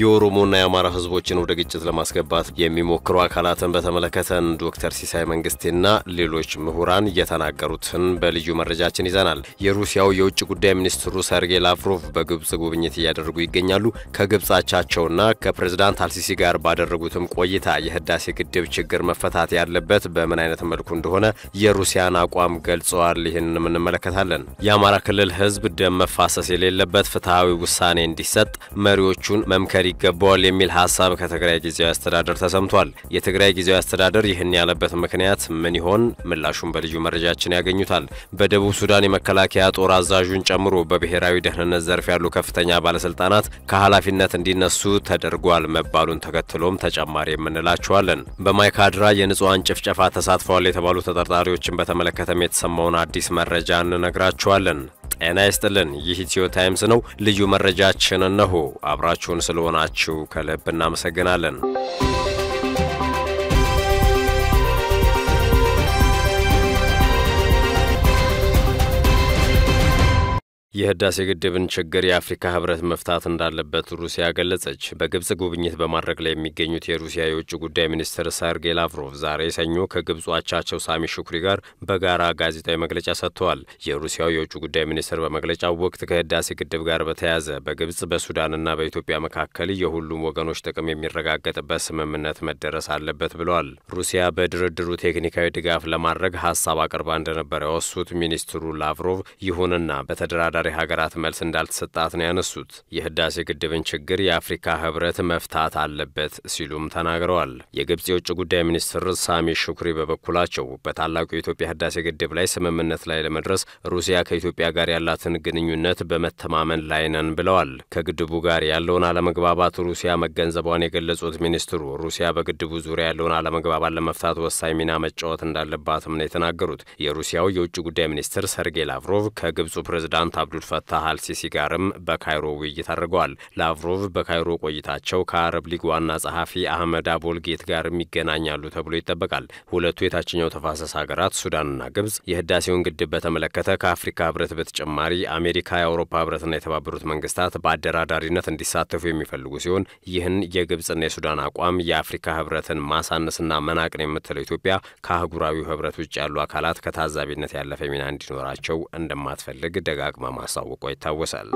የኦሮሞና የአማራ ህዝቦችን ወደ ግጭት ለማስገባት የሚሞክሩ አካላትን በተመለከተን ዶክተር ሲሳይ መንግስቴና ሌሎች ምሁራን እየተናገሩትን በልዩ መረጃችን ይዘናል። የሩሲያው የውጭ ጉዳይ ሚኒስትሩ ሰርጌይ ላቭሮቭ በግብጽ ጉብኝት እያደረጉ ይገኛሉ። ከግብጽ አቻቸውና ከፕሬዝዳንት አልሲሲ ጋር ባደረጉትም ቆይታ የህዳሴ ግድብ ችግር መፈታት ያለበት በምን አይነት መልኩ እንደሆነ የሩሲያን አቋም ገልጸዋል። ይህንንም እንመለከታለን። የአማራ ክልል ህዝብ ደም መፋሰስ የሌለበት ፍትሐዊ ውሳኔ እንዲሰጥ መሪዎቹን መምከሪ ይገባዋል የሚል ሀሳብ ከትግራይ ጊዜያዊ አስተዳደር ተሰምቷል። የትግራይ ጊዜያዊ አስተዳደር ይህን ያለበት ምክንያት ምን ይሆን? ምላሹን በልዩ መረጃችን ያገኙታል። በደቡብ ሱዳን የመከላከያ ጦር አዛዡን ጨምሮ በብሔራዊ ደህንነት ዘርፍ ያሉ ከፍተኛ ባለስልጣናት ከኃላፊነት እንዲነሱ ተደርጓል መባሉን ተከትሎም ተጨማሪ የምንላቸዋለን። በማይካድራ የንጹሐን ጭፍጨፋ ተሳትፈዋል የተባሉ ተጠርጣሪዎችን በተመለከተም የተሰማውን አዲስ መረጃ እንነግራቸዋለን። ጤና ይስጥልን። ይህ ኢትዮ ታይምስ ነው። ልዩ መረጃችን እነሆ። አብራችሁን ስለሆናችሁ ከልብ እናመሰግናለን። የህዳሴ ግድብን ችግር የአፍሪካ ህብረት መፍታት እንዳለበት ሩሲያ ገለጸች። በግብጽ ጉብኝት በማድረግ ላይ የሚገኙት የሩሲያ የውጭ ጉዳይ ሚኒስትር ሰርጌይ ላቭሮቭ ዛሬ ሰኞ ከግብጹ አቻቸው ሳሚ ሹክሪ ጋር በጋራ ጋዜጣዊ መግለጫ ሰጥተዋል። የሩሲያው የውጭ ጉዳይ ሚኒስትር በመግለጫው ወቅት ከህዳሴ ግድብ ጋር በተያያዘ በግብጽ በሱዳንና በኢትዮጵያ መካከል የሁሉም ወገኖች ጥቅም የሚረጋገጥበት ስምምነት መደረስ አለበት ብለዋል። ሩሲያ በድርድሩ ቴክኒካዊ ድጋፍ ለማድረግ ሀሳብ አቅርባ እንደነበረ ያወሱት ሚኒስትሩ ላቭሮቭ ይሁንና በተደራዳሪ ተበዳሪ ሀገራት መልስ እንዳልተሰጣት ነው ያነሱት። የህዳሴ ግድብን ችግር የአፍሪካ ህብረት መፍታት አለበት ሲሉም ተናግረዋል። የግብፅ የውጭ ጉዳይ ሚኒስትር ሳሚ ሹክሪ በበኩላቸው በታላቁ የኢትዮጵያ ህዳሴ ግድብ ላይ ስምምነት ላይ ለመድረስ ሩሲያ ከኢትዮጵያ ጋር ያላትን ግንኙነት በመተማመን ላይ ነን ብለዋል። ከግድቡ ጋር ያለውን አለመግባባት ሩሲያ መገንዘቧን የገለጹት ሚኒስትሩ ሩሲያ በግድቡ ዙሪያ ያለውን አለመግባባት ለመፍታት ወሳኝ ሚና መጫወት እንዳለባትም ነው የተናገሩት። የሩሲያው የውጭ ጉዳይ ሚኒስትር ሰርጌ ላቭሮቭ ከግብፁ ፕሬዝዳንት አብዱ አብዱል አልሲሲ ጋርም በካይሮ ውይይት አድርገዋል። ላቭሮቭ በካይሮ ቆይታቸው ከአረብ ሊግ ዋና ጸሐፊ አህመድ አቦልጌት ጋርም ይገናኛሉ ተብሎ ይጠበቃል። ሁለቱ የታችኛው ተፋሰስ ሀገራት ሱዳንና ግብጽ የህዳሴውን ግድብ በተመለከተ ከአፍሪካ ህብረት በተጨማሪ አሜሪካ፣ የአውሮፓ ህብረትና የተባበሩት መንግስታት በአደራዳሪነት እንዲሳተፉ የሚፈልጉ ሲሆን ይህን የግብጽና የሱዳን አቋም የአፍሪካ ህብረትን ማሳነስና መናቅን የምትለው ኢትዮጵያ ከአህጉራዊው ህብረት ውጭ ያሉ አካላት ከታዛቢነት ያለፈ ሚና እንዲኖራቸው እንደማትፈልግ ደጋግማ ማሳወቋ ይታወሳል።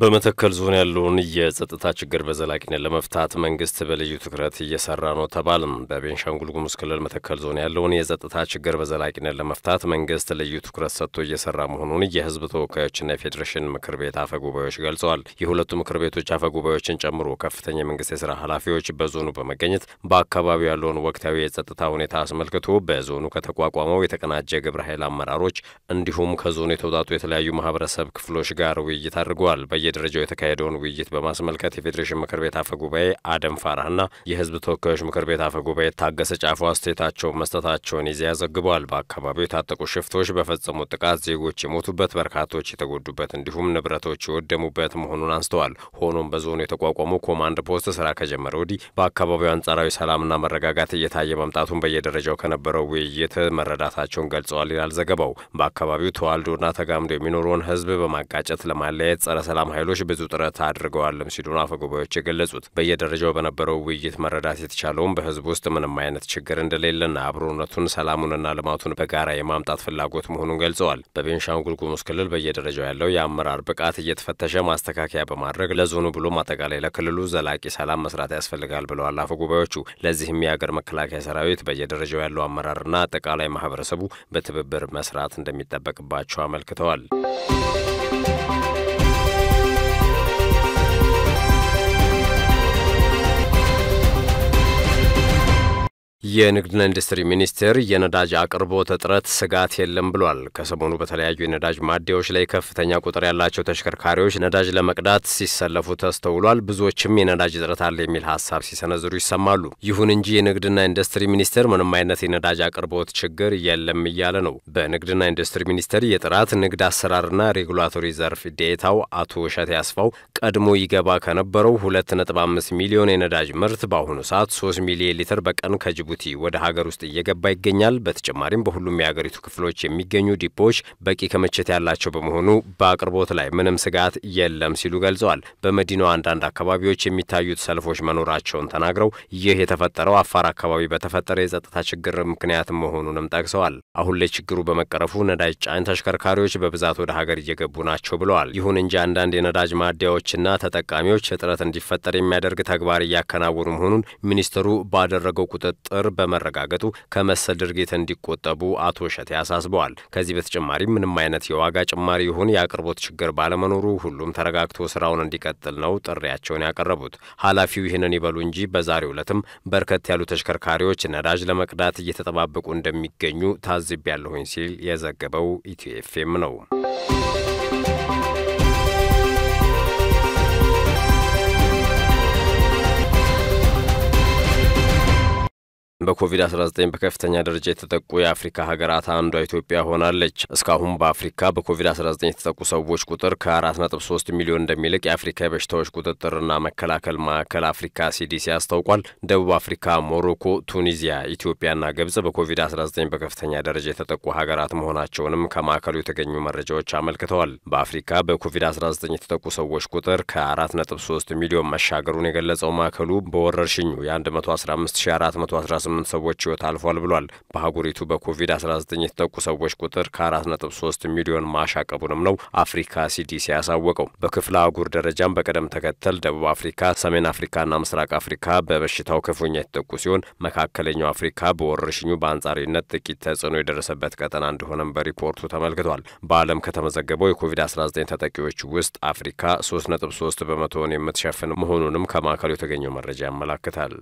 በመተከል ዞን ያለውን የጸጥታ ችግር በዘላቂነት ለመፍታት መንግስት በልዩ ትኩረት እየሰራ ነው ተባልም። በቤንሻንጉል ጉሙዝ ክልል መተከል ዞን ያለውን የጸጥታ ችግር በዘላቂነት ለመፍታት መንግስት ልዩ ትኩረት ሰጥቶ እየሰራ መሆኑን የህዝብ ተወካዮችና የፌዴሬሽን ምክር ቤት አፈ ጉባኤዎች ገልጸዋል። የሁለቱ ምክር ቤቶች አፈ ጉባኤዎችን ጨምሮ ከፍተኛ የመንግስት የስራ ኃላፊዎች በዞኑ በመገኘት በአካባቢው ያለውን ወቅታዊ የጸጥታ ሁኔታ አስመልክቶ በዞኑ ከተቋቋመው የተቀናጀ የግብረ ኃይል አመራሮች እንዲሁም ከዞኑ የተውጣጡ የተለያዩ ማህበረሰብ ክፍሎች ጋር ውይይት አድርገዋል። በየደረጃው የተካሄደውን ውይይት በማስመልከት የፌዴሬሽን ምክር ቤት አፈ ጉባኤ አደም ፋራህና የህዝብ ተወካዮች ምክር ቤት አፈ ጉባኤ ታገሰ ጫፎ አስተያየታቸውን መስጠታቸውን ኢዜአ ዘግቧል። በአካባቢው የታጠቁ ሽፍቶች በፈጸሙት ጥቃት ዜጎች የሞቱበት፣ በርካቶች የተጎዱበት እንዲሁም ንብረቶች የወደሙበት መሆኑን አንስተዋል። ሆኖም በዞኑ የተቋቋመው ኮማንድ ፖስት ስራ ከጀመረ ወዲህ በአካባቢው አንጻራዊ ሰላምና መረጋጋት እየታየ መምጣቱን በየደረጃው ከነበረው ውይይት መረዳታቸውን ገልጸዋል ይላል ዘገባው። በአካባቢው ተዋልዶና ተጋምዶ የሚኖረውን ህዝብ በማጋጨት ለማለያየት ጸረ ሰላም የሰላም ኃይሎች ብዙ ጥረት አድርገዋልም ሲሉ አፈ ጉባኤዎች የገለጹት በየደረጃው በነበረው ውይይት መረዳት የተቻለውም በህዝብ ውስጥ ምንም አይነት ችግር እንደሌለና አብሮነቱን ሰላሙንና ልማቱን በጋራ የማምጣት ፍላጎት መሆኑን ገልጸዋል። በቤንሻንጉል ጉሙዝ ክልል በየደረጃው ያለው የአመራር ብቃት እየተፈተሸ ማስተካከያ በማድረግ ለዞኑ ብሎም አጠቃላይ ለክልሉ ዘላቂ ሰላም መስራት ያስፈልጋል ብለዋል አፈ ጉባኤዎቹ። ለዚህም የሀገር መከላከያ ሰራዊት በየደረጃው ያለው አመራርና አጠቃላይ ማህበረሰቡ በትብብር መስራት እንደሚጠበቅባቸው አመልክተዋል። የንግድና ኢንዱስትሪ ሚኒስቴር የነዳጅ አቅርቦት እጥረት ስጋት የለም ብሏል። ከሰሞኑ በተለያዩ የነዳጅ ማደያዎች ላይ ከፍተኛ ቁጥር ያላቸው ተሽከርካሪዎች ነዳጅ ለመቅዳት ሲሰለፉ ተስተውሏል። ብዙዎችም የነዳጅ እጥረት አለ የሚል ሀሳብ ሲሰነዝሩ ይሰማሉ። ይሁን እንጂ የንግድና ኢንዱስትሪ ሚኒስቴር ምንም አይነት የነዳጅ አቅርቦት ችግር የለም እያለ ነው። በንግድና ኢንዱስትሪ ሚኒስቴር የጥራት ንግድ አሰራርና ሬጉላቶሪ ዘርፍ ዴታው አቶ እሸት ያስፋው ቀድሞ ይገባ ከነበረው 2.5 ሚሊዮን የነዳጅ ምርት በአሁኑ ሰዓት 3 ሚሊዮን ሊትር በቀን ከጅቡ ጅቡቲ ወደ ሀገር ውስጥ እየገባ ይገኛል። በተጨማሪም በሁሉም የሀገሪቱ ክፍሎች የሚገኙ ዲፖዎች በቂ ክምችት ያላቸው በመሆኑ በአቅርቦት ላይ ምንም ስጋት የለም ሲሉ ገልጸዋል። በመዲናው አንዳንድ አካባቢዎች የሚታዩት ሰልፎች መኖራቸውን ተናግረው ይህ የተፈጠረው አፋር አካባቢ በተፈጠረ የጸጥታ ችግር ምክንያት መሆኑንም ጠቅሰዋል። አሁን ላይ ችግሩ በመቀረፉ ነዳጅ ጫኝ ተሽከርካሪዎች በብዛት ወደ ሀገር እየገቡ ናቸው ብለዋል። ይሁን እንጂ አንዳንድ የነዳጅ ማደያዎችና ተጠቃሚዎች እጥረት እንዲፈጠር የሚያደርግ ተግባር እያከናወኑ መሆኑን ሚኒስትሩ ባደረገው ቁጥጥር ቁጥር በመረጋገጡ ከመሰል ድርጊት እንዲቆጠቡ አቶ እሸቴ አሳስበዋል። ከዚህ በተጨማሪም ምንም አይነት የዋጋ ጭማሪ ይሁን የአቅርቦት ችግር ባለመኖሩ ሁሉም ተረጋግቶ ስራውን እንዲቀጥል ነው ጥሪያቸውን ያቀረቡት። ኃላፊው ይህንን ይበሉ እንጂ በዛሬው ዕለትም በርከት ያሉ ተሽከርካሪዎች ነዳጅ ለመቅዳት እየተጠባበቁ እንደሚገኙ ያለሁኝ ሲል የዘገበው ኢትዮ ኤፍኤም ነው። በኮቪድ-19 በከፍተኛ ደረጃ የተጠቁ የአፍሪካ ሀገራት አንዷ ኢትዮጵያ ሆናለች። እስካሁን በአፍሪካ በኮቪድ-19 የተጠቁ ሰዎች ቁጥር ከ4.3 ሚሊዮን እንደሚልቅ የአፍሪካ የበሽታዎች ቁጥጥርና መከላከል ማዕከል አፍሪካ ሲዲሲ አስታውቋል። ደቡብ አፍሪካ፣ ሞሮኮ፣ ቱኒዚያ፣ ኢትዮጵያና ግብጽ በኮቪድ-19 በከፍተኛ ደረጃ የተጠቁ ሀገራት መሆናቸውንም ከማዕከሉ የተገኙ መረጃዎች አመልክተዋል። በአፍሪካ በኮቪድ-19 የተጠቁ ሰዎች ቁጥር ከ4.3 ሚሊዮን መሻገሩን የገለጸው ማዕከሉ በወረርሽኙ የ115418 ስምንት ሰዎች ሕይወት አልፏል ብሏል። በአህጉሪቱ በኮቪድ-19 የተጠቁ ሰዎች ቁጥር ከ4.3 ሚሊዮን ማሻቀቡንም ነው አፍሪካ ሲዲሲ ያሳወቀው። በክፍለ አህጉር ደረጃም በቅደም ተከተል ደቡብ አፍሪካ፣ ሰሜን አፍሪካና ምስራቅ አፍሪካ በበሽታው ክፉኛ የተጠቁ ሲሆን መካከለኛው አፍሪካ በወረርሽኙ በአንጻራዊነት ጥቂት ተጽዕኖ የደረሰበት ቀጠና እንደሆነም በሪፖርቱ ተመልክቷል። በዓለም ከተመዘገበው የኮቪድ-19 ተጠቂዎች ውስጥ አፍሪካ 3.3 በመቶውን የምትሸፍን መሆኑንም ከማዕከሉ የተገኘው መረጃ ያመላክታል።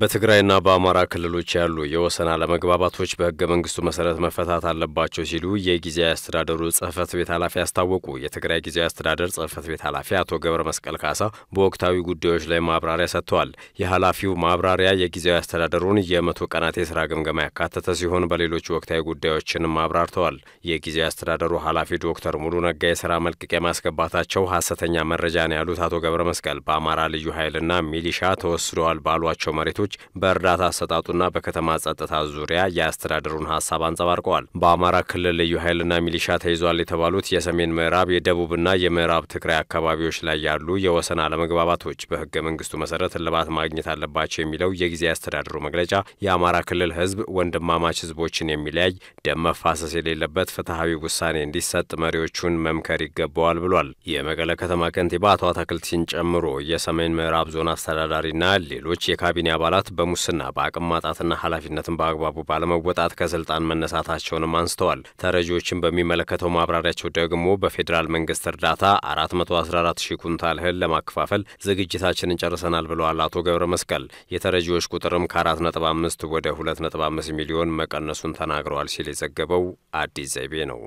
በትግራይና በአማራ ክልሎች ያሉ የወሰን አለመግባባቶች በህገ መንግስቱ መሰረት መፈታት አለባቸው ሲሉ የጊዜያዊ አስተዳደሩ ጽህፈት ቤት ኃላፊ አስታወቁ። የትግራይ ጊዜያዊ አስተዳደር ጽህፈት ቤት ኃላፊ አቶ ገብረ መስቀል ካሳ በወቅታዊ ጉዳዮች ላይ ማብራሪያ ሰጥተዋል። የኃላፊው ማብራሪያ የጊዜያዊ አስተዳደሩን የመቶ ቀናት የስራ ግምገማ ያካተተ ሲሆን በሌሎች ወቅታዊ ጉዳዮችንም አብራርተዋል። የጊዜያዊ አስተዳደሩ ኃላፊ ዶክተር ሙሉ ነጋ የስራ መልቀቂያ ማስገባታቸው ሀሰተኛ መረጃ ነው ያሉት አቶ ገብረ መስቀል በአማራ ልዩ ኃይልና ሚሊሻ ተወስደዋል ባሏቸው መሬቶች ተወካዮች በእርዳታ አሰጣጡና በከተማ ጸጥታ ዙሪያ የአስተዳደሩን ሀሳብ አንጸባርቀዋል። በአማራ ክልል ልዩ ኃይልና ሚሊሻ ተይዟል የተባሉት የሰሜን ምዕራብ የደቡብና የምዕራብ ትግራይ አካባቢዎች ላይ ያሉ የወሰን አለመግባባቶች በህገ መንግስቱ መሰረት እልባት ማግኘት አለባቸው የሚለው የጊዜ አስተዳደሩ መግለጫ የአማራ ክልል ህዝብ ወንድማማች ህዝቦችን የሚለያይ ደም መፋሰስ የሌለበት ፍትሐዊ ውሳኔ እንዲሰጥ መሪዎቹን መምከር ይገባዋል ብሏል። የመቀለ ከተማ ከንቲባ አቶ አታክልቲን ጨምሮ የሰሜን ምዕራብ ዞን አስተዳዳሪና ሌሎች የካቢኔ አባላት አባላት በሙስና በአቅም ማጣትና ኃላፊነትን በአግባቡ ባለመወጣት ከስልጣን መነሳታቸውንም አንስተዋል። ተረጂዎችን በሚመለከተው ማብራሪያቸው ደግሞ በፌዴራል መንግስት እርዳታ 414 ሺህ ኩንታል እህል ለማከፋፈል ዝግጅታችንን ጨርሰናል ብለዋል አቶ ገብረ መስቀል። የተረጂዎች ቁጥርም ከ4.5 ወደ 2.5 ሚሊዮን መቀነሱን ተናግረዋል ሲል የዘገበው አዲስ ዘይቤ ነው።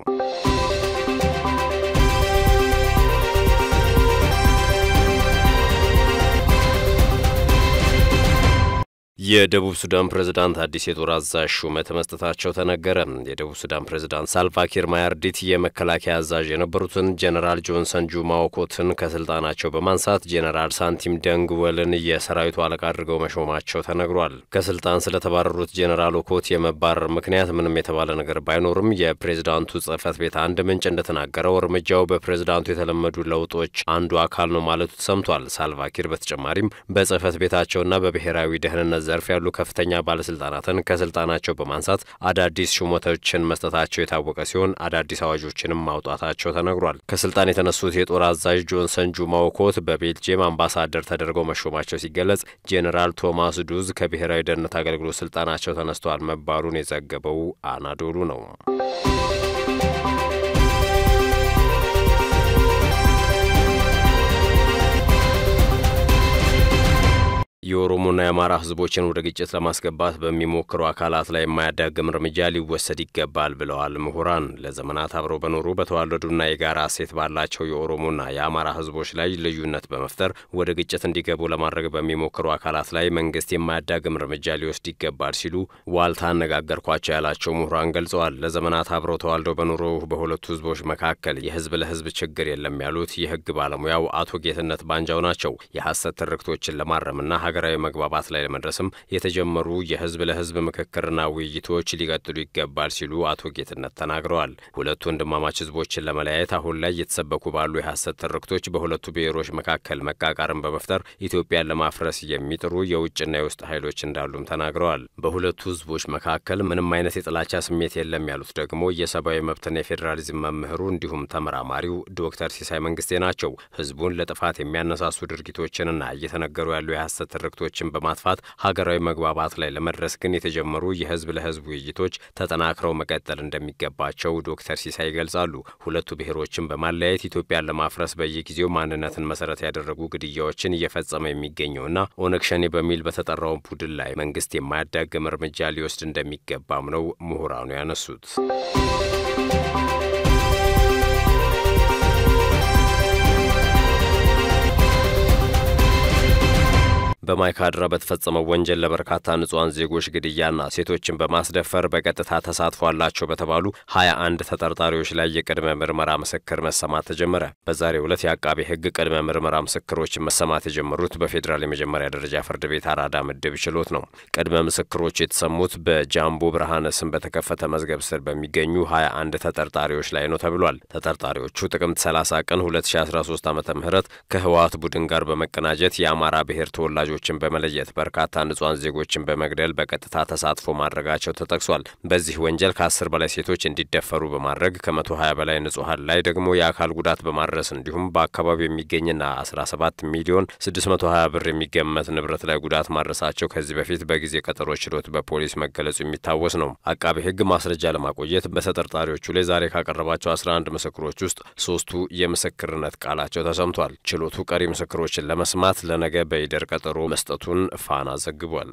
የደቡብ ሱዳን ፕሬዝዳንት አዲስ የጦር አዛዥ ሹመት መስጠታቸው ተነገረ። የደቡብ ሱዳን ፕሬዝዳንት ሳልቫኪር ማያርዲት የመከላከያ አዛዥ የነበሩትን ጀነራል ጆንሰን ጁማ ኦኮትን ከስልጣናቸው በማንሳት ጄኔራል ሳንቲም ደንግ ወልን የሰራዊቱ አለቃ አድርገው መሾማቸው ተነግሯል። ከስልጣን ስለተባረሩት ጀነራል ኦኮት የመባረር ምክንያት ምንም የተባለ ነገር ባይኖርም የፕሬዝዳንቱ ጽህፈት ቤት አንድ ምንጭ እንደተናገረው እርምጃው በፕሬዝዳንቱ የተለመዱ ለውጦች አንዱ አካል ነው ማለቱ ተሰምቷል። ሳልቫኪር በተጨማሪም በጽህፈት ቤታቸውና በብሔራዊ ደህንነት ዘር ዘርፍ ያሉ ከፍተኛ ባለስልጣናትን ከስልጣናቸው በማንሳት አዳዲስ ሹመቶችን መስጠታቸው የታወቀ ሲሆን አዳዲስ አዋጆችንም ማውጣታቸው ተነግሯል። ከስልጣን የተነሱት የጦር አዛዥ ጆንሰን ጁማውኮት በቤልጅየም አምባሳደር ተደርገው መሾማቸው ሲገለጽ፣ ጄኔራል ቶማስ ዱዝ ከብሔራዊ ደህንነት አገልግሎት ስልጣናቸው ተነስተዋል መባሉን የዘገበው አናዶሉ ነው። የኦሮሞና የአማራ ህዝቦችን ወደ ግጭት ለማስገባት በሚሞክሩ አካላት ላይ የማያዳግም እርምጃ ሊወሰድ ይገባል ብለዋል ምሁራን። ለዘመናት አብረው በኖሩ በተዋለዱና የጋራ እሴት ባላቸው የኦሮሞና የአማራ ህዝቦች ላይ ልዩነት በመፍጠር ወደ ግጭት እንዲገቡ ለማድረግ በሚሞክሩ አካላት ላይ መንግስት የማያዳግም እርምጃ ሊወስድ ይገባል ሲሉ ዋልታ አነጋገርኳቸው ያላቸው ምሁራን ገልጸዋል። ለዘመናት አብረው ተዋልደው በኖሩ በሁለቱ ህዝቦች መካከል የህዝብ ለህዝብ ችግር የለም ያሉት የህግ ባለሙያው አቶ ጌትነት ባንጃው ናቸው። የሐሰት ትርክቶችን ለማረምና ሀገር ሀገራዊ መግባባት ላይ ለመድረስም የተጀመሩ የህዝብ ለህዝብ ምክክርና ውይይቶች ሊቀጥሉ ይገባል ሲሉ አቶ ጌትነት ተናግረዋል። ሁለቱ ወንድማማች ህዝቦችን ለመለያየት አሁን ላይ እየተሰበኩ ባሉ የሐሰት ትርክቶች በሁለቱ ብሔሮች መካከል መቃቃርን በመፍጠር ኢትዮጵያን ለማፍረስ የሚጥሩ የውጭና የውስጥ ኃይሎች እንዳሉም ተናግረዋል። በሁለቱ ህዝቦች መካከል ምንም አይነት የጥላቻ ስሜት የለም ያሉት ደግሞ የሰብአዊ መብትና የፌዴራሊዝም መምህሩ እንዲሁም ተመራማሪው ዶክተር ሲሳይ መንግስቴ ናቸው። ህዝቡን ለጥፋት የሚያነሳሱ ድርጊቶችንና እየተነገሩ ያሉ የሐሰት ትርክቶች ትርክቶችን በማጥፋት ሀገራዊ መግባባት ላይ ለመድረስ ግን የተጀመሩ የህዝብ ለህዝብ ውይይቶች ተጠናክረው መቀጠል እንደሚገባቸው ዶክተር ሲሳይ ይገልጻሉ። ሁለቱ ብሔሮችን በማለያየት ኢትዮጵያን ለማፍረስ በየጊዜው ማንነትን መሰረት ያደረጉ ግድያዎችን እየፈጸመ የሚገኘውና ኦነግ ሸኔ በሚል በተጠራው ቡድን ላይ መንግስት የማያዳግም እርምጃ ሊወስድ እንደሚገባም ነው ምሁራኑ ያነሱት። በማይካድራ በተፈጸመው ወንጀል ለበርካታ ንጹሐን ዜጎች ግድያና ሴቶችን በማስደፈር በቀጥታ ተሳትፏላቸው በተባሉ ሀያ አንድ ተጠርጣሪዎች ላይ የቅድመ ምርመራ ምስክር መሰማት ተጀመረ። በዛሬው ዕለት የአቃቤ ሕግ ቅድመ ምርመራ ምስክሮችን መሰማት የጀመሩት በፌዴራል የመጀመሪያ ደረጃ ፍርድ ቤት አራዳ ምድብ ችሎት ነው። ቅድመ ምስክሮች የተሰሙት በጃምቦ ብርሃነ ስም በተከፈተ መዝገብ ስር በሚገኙ ሀያ አንድ ተጠርጣሪዎች ላይ ነው ተብሏል። ተጠርጣሪዎቹ ጥቅምት 30 ቀን 2013 ዓ ም ከህወሀት ቡድን ጋር በመቀናጀት የአማራ ብሔር ተወላጆች ተጠያቂዎችን በመለየት በርካታ ንጹሐን ዜጎችን በመግደል በቀጥታ ተሳትፎ ማድረጋቸው ተጠቅሷል። በዚህ ወንጀል ከአስር በላይ ሴቶች እንዲደፈሩ በማድረግ ከመቶ ሀያ በላይ ንጹሐን ላይ ደግሞ የአካል ጉዳት በማድረስ እንዲሁም በአካባቢው የሚገኝና 17 ሚሊዮን 620 ብር የሚገመት ንብረት ላይ ጉዳት ማድረሳቸው ከዚህ በፊት በጊዜ ቀጠሮ ችሎት በፖሊስ መገለጹ የሚታወስ ነው። አቃቤ ሕግ ማስረጃ ለማቆየት በተጠርጣሪዎቹ ላይ ዛሬ ካቀረባቸው 11 ምስክሮች ውስጥ ሶስቱ የምስክርነት ቃላቸው ተሰምቷል። ችሎቱ ቀሪ ምስክሮችን ለመስማት ለነገ በይደር ቀጠሮ መስጠቱን ፋና ዘግቧል።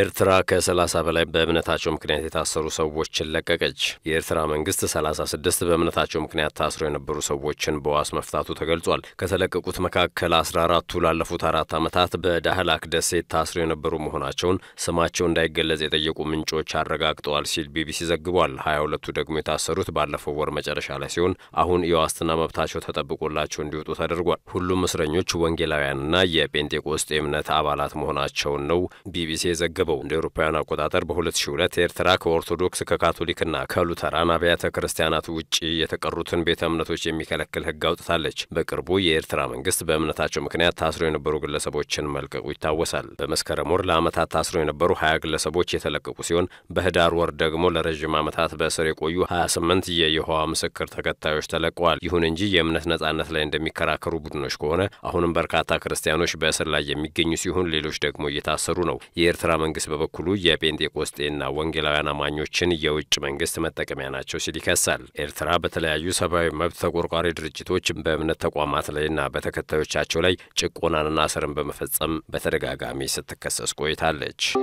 ኤርትራ ከ30 በላይ በእምነታቸው ምክንያት የታሰሩ ሰዎችን ለቀቀች። የኤርትራ መንግስት 36 በእምነታቸው ምክንያት ታስረው የነበሩ ሰዎችን በዋስ መፍታቱ ተገልጿል። ከተለቀቁት መካከል 14ቱ ላለፉት አራት ዓመታት በዳህላክ ደሴት ታስረው የነበሩ መሆናቸውን ስማቸው እንዳይገለጽ የጠየቁ ምንጮች አረጋግጠዋል ሲል ቢቢሲ ዘግቧል። 22ቱ ደግሞ የታሰሩት ባለፈው ወር መጨረሻ ላይ ሲሆን አሁን የዋስትና መብታቸው ተጠብቆላቸው እንዲወጡ ተደርጓል። ሁሉም እስረኞች ወንጌላውያንና የጴንጤቆስጤ እምነት አባላት መሆናቸውን ነው ቢቢሲ ዘግ የተመዘገበው እንደ ኤውሮፓውያን አቆጣጠር በ2002 ኤርትራ ከኦርቶዶክስ ከካቶሊክና ከሉተራን አብያተ ክርስቲያናት ውጭ የተቀሩትን ቤተ እምነቶች የሚከለክል ሕግ አውጥታለች። በቅርቡ የኤርትራ መንግስት በእምነታቸው ምክንያት ታስሮ የነበሩ ግለሰቦችን መልቀቁ ይታወሳል። በመስከረም ወር ለዓመታት ታስሮ የነበሩ 20 ግለሰቦች የተለቀቁ ሲሆን በህዳር ወር ደግሞ ለረዥም ዓመታት በእስር የቆዩ 28 የየሖዋ ምስክር ተከታዮች ተለቀዋል። ይሁን እንጂ የእምነት ነጻነት ላይ እንደሚከራከሩ ቡድኖች ከሆነ አሁንም በርካታ ክርስቲያኖች በእስር ላይ የሚገኙ ሲሆን ሌሎች ደግሞ እየታሰሩ ነው። የኤርትራ መንግስት በበኩሉ የጴንጤቆስጤና ወንጌላውያን አማኞችን የውጭ መንግስት መጠቀሚያ ናቸው ሲል ይከሳል። ኤርትራ በተለያዩ ሰብአዊ መብት ተቆርቋሪ ድርጅቶች በእምነት ተቋማት ላይና በተከታዮቻቸው ላይ ጭቆናንና እስርን በመፈጸም በተደጋጋሚ ስትከሰስ ቆይታለች።